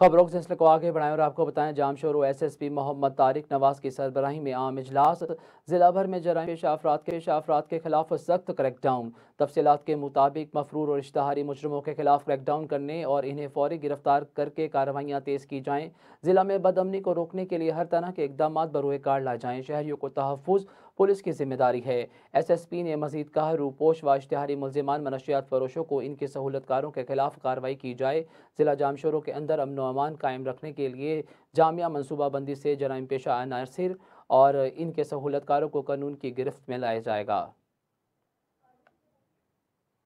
खबरों के सिलसिले को आगे बढ़ाएं और आपको बताएं Jamshoro S S P Mohammad Tariq Nawaz की सरबराही में आम इजलास जिला भर में जराय पेशा अफराद के पेशा अफराद के खिलाफ सख्त क्रैकडाउन तफसीत के मुताबिक मफरूर और इश्तहारी मुजरमों के खिलाफ क्रैकडाउन करने और इन्हें फौरी गिरफ्तार करके कार्रवाइयाँ तेज़ की जाएँ जिला में बदमनी को रोकने के लिए हर तरह के इकदाम बरूए कार लाए जाएँ शहरीों को तहफ़ पुलिस की जिम्मेदारी है एसएसपी ने मजीद कहा रूपोश व इश्तहारी मुलजमान मनशियात फरोशों को इनके सहूलतकारों के खिलाफ कार्रवाई की जाए जिला जामशोरों के अंदर अमन अमान कायम रखने के लिए जामिया मनसूबाबंदी से जराइम पेशा अनासर और इनके सहूलतकारों को कानून की गिरफ्त में लाया जाएगा